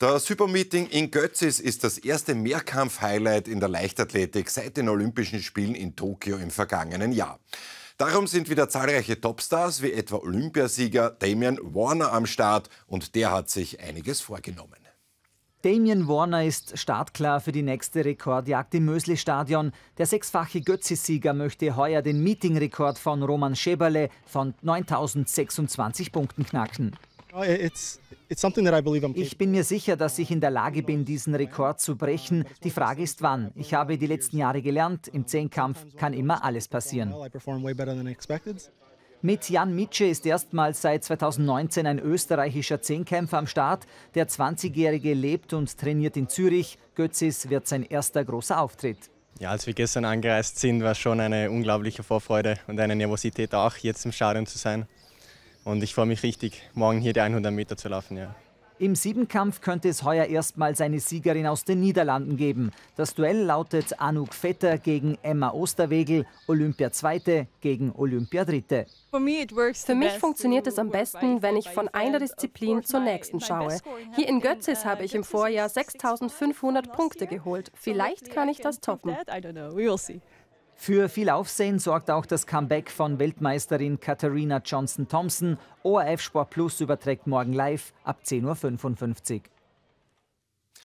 Der Supermeeting in Götzis ist das erste Mehrkampf-Highlight in der Leichtathletik seit den Olympischen Spielen in Tokio im vergangenen Jahr. Darum sind wieder zahlreiche Topstars wie etwa Olympiasieger Damian Warner am Start und der hat sich einiges vorgenommen. Damian Warner ist startklar für die nächste Rekordjagd im Mösli-Stadion. Der sechsfache götzis sieger möchte heuer den Meeting-Rekord von Roman Scheberle von 9026 Punkten knacken. Ich bin mir sicher, dass ich in der Lage bin, diesen Rekord zu brechen. Die Frage ist, wann. Ich habe die letzten Jahre gelernt, im Zehnkampf kann immer alles passieren. Mit Jan Mitsche ist erstmals seit 2019 ein österreichischer Zehnkämpfer am Start. Der 20-Jährige lebt und trainiert in Zürich. Götzis wird sein erster großer Auftritt. Ja, als wir gestern angereist sind, war schon eine unglaubliche Vorfreude und eine Nervosität auch, jetzt im Stadion zu sein. Und ich freue mich richtig, morgen hier die 100 Meter zu laufen. Ja. Im Siebenkampf könnte es heuer erstmals eine Siegerin aus den Niederlanden geben. Das Duell lautet Anouk Vetter gegen Emma Osterwegel, Olympia Zweite gegen Olympia Dritte. Für mich funktioniert es am besten, wenn ich von einer Disziplin zur nächsten schaue. Hier in Götzis uh, habe ich im Vorjahr 6500 Punkte geholt. Vielleicht kann ich das toppen. Für viel Aufsehen sorgt auch das Comeback von Weltmeisterin Katharina Johnson-Thompson. ORF Sport Plus überträgt morgen live ab 10.55 Uhr.